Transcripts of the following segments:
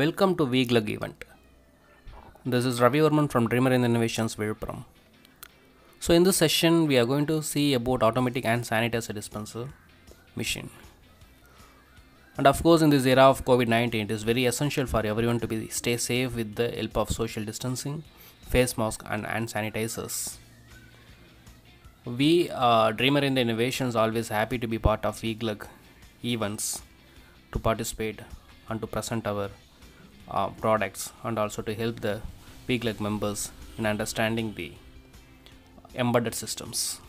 Welcome to Weglug event. This is Ravi Varman from Dreamer in Innovations Virupuram. So in this session we are going to see about automatic and sanitizer dispenser machine. And of course in this era of COVID-19 it is very essential for everyone to be stay safe with the help of social distancing, face mask and hand sanitizers. We uh, Dreamer in the Innovations always happy to be part of Weglug events to participate and to present our uh, products and also to help the PGLEC members in understanding the embedded systems.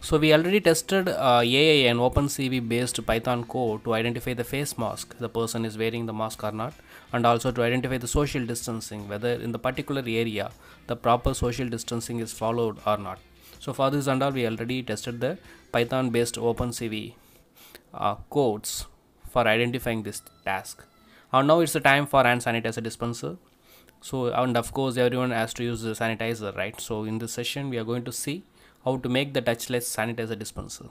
So we already tested uh, AI and OpenCV based Python code to identify the face mask, the person is wearing the mask or not, and also to identify the social distancing, whether in the particular area the proper social distancing is followed or not. So for this and all we already tested the Python based OpenCV uh, codes for identifying this task and now it's the time for hand sanitizer dispenser so and of course everyone has to use the sanitizer right so in this session we are going to see how to make the touchless sanitizer dispenser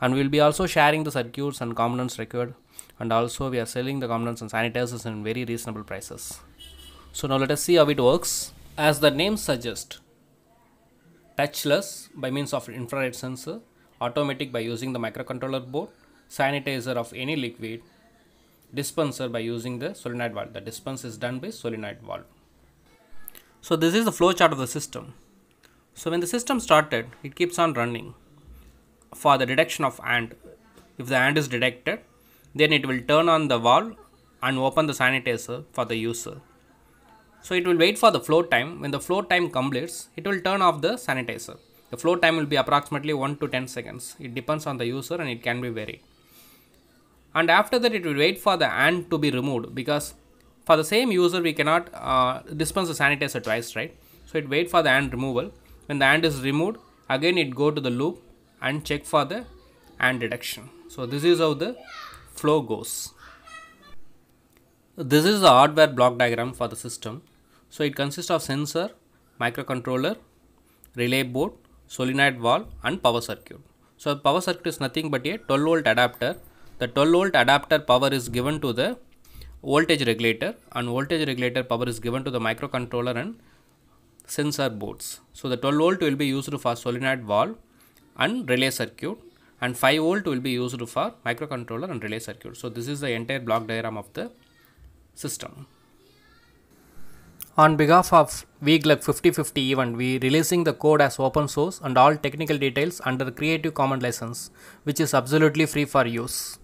and we'll be also sharing the circuits and components required and also we are selling the components and sanitizers in very reasonable prices so now let us see how it works as the name suggests touchless by means of infrared sensor automatic by using the microcontroller board sanitizer of any liquid dispenser by using the solenoid valve. The dispense is done by solenoid valve. So this is the flow chart of the system. So when the system started, it keeps on running for the detection of ant. If the ant is detected, then it will turn on the valve and open the sanitizer for the user. So it will wait for the flow time. When the flow time completes, it will turn off the sanitizer. The flow time will be approximately 1 to 10 seconds. It depends on the user and it can be varied and after that it will wait for the and to be removed because for the same user we cannot uh, dispense the sanitizer twice right so it wait for the and removal when the and is removed again it go to the loop and check for the and detection so this is how the flow goes this is the hardware block diagram for the system so it consists of sensor microcontroller relay board solenoid valve and power circuit so power circuit is nothing but a 12 volt adapter the 12 volt adapter power is given to the voltage regulator and voltage regulator power is given to the microcontroller and sensor boards. So the 12 volt will be used for solenoid valve and relay circuit and 5 volt will be used for microcontroller and relay circuit. So this is the entire block diagram of the system. On behalf of VGLUG 5050 event, we releasing the code as open source and all technical details under Creative Commons license, which is absolutely free for use.